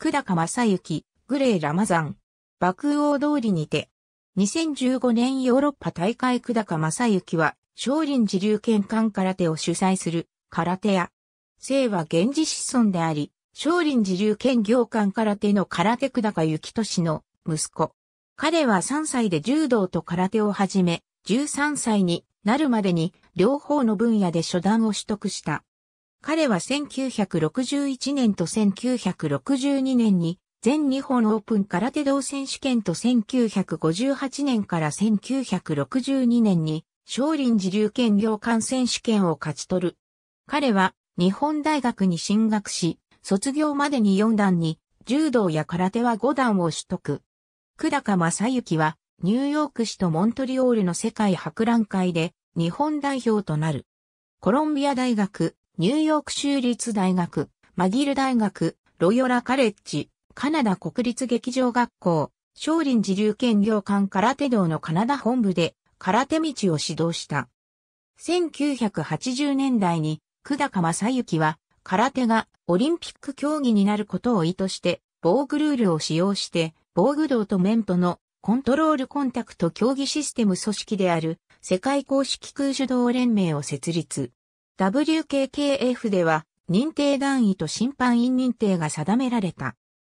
久高正幸、グレー・ラマザン。爆王通りにて、2015年ヨーロッパ大会久高正幸は、少林寺流剣関空手を主催する空手屋。姓は源氏子孫であり、少林寺流剣行館空手の空手久高幸俊の息子。彼は3歳で柔道と空手を始め、13歳になるまでに両方の分野で初段を取得した。彼は1961年と1962年に全日本オープン空手道選手権と1958年から1962年に少林寺流剣業館選手権を勝ち取る。彼は日本大学に進学し、卒業までに4段に柔道や空手は5段を取得。久高正幸はニューヨーク市とモントリオールの世界博覧会で日本代表となる。コロンビア大学ニューヨーク州立大学、マギル大学、ロヨラカレッジ、カナダ国立劇場学校、少林寺流剣領館空手道のカナダ本部で空手道を指導した。1980年代に久高正幸は空手がオリンピック競技になることを意図して防具ルールを使用して防具道と面とのコントロールコンタクト競技システム組織である世界公式空手道連盟を設立。WKKF では認定団位と審判員認定が定められた。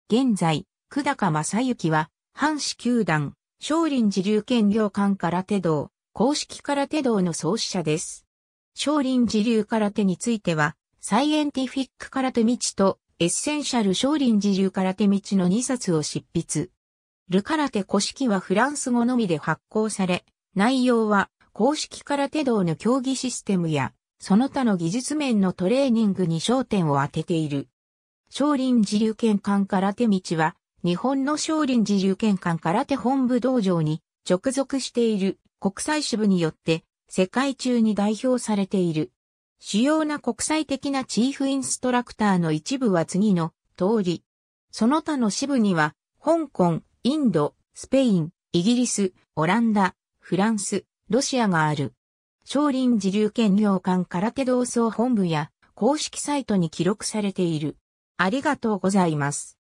現在、久高正幸は、阪神球団、少林寺流兼業館空手道、公式空手道の創始者です。少林寺流空手については、サイエンティフィック空手道とエッセンシャル少林寺流空手道の2冊を執筆。ル空手古式はフランス語のみで発行され、内容は公式空手道の競技システムやその他の技術面のトレーニングに焦点を当てている。少林寺流剣館空手道は、日本の少林寺流剣館空手本部道場に直属している国際支部によって世界中に代表されている。主要な国際的なチーフインストラクターの一部は次の通り。その他の支部には、香港、インド、スペイン、イギリス、オランダ、フランス、ロシアがある。少林寺流拳業館空手同僧本部や公式サイトに記録されている。ありがとうございます。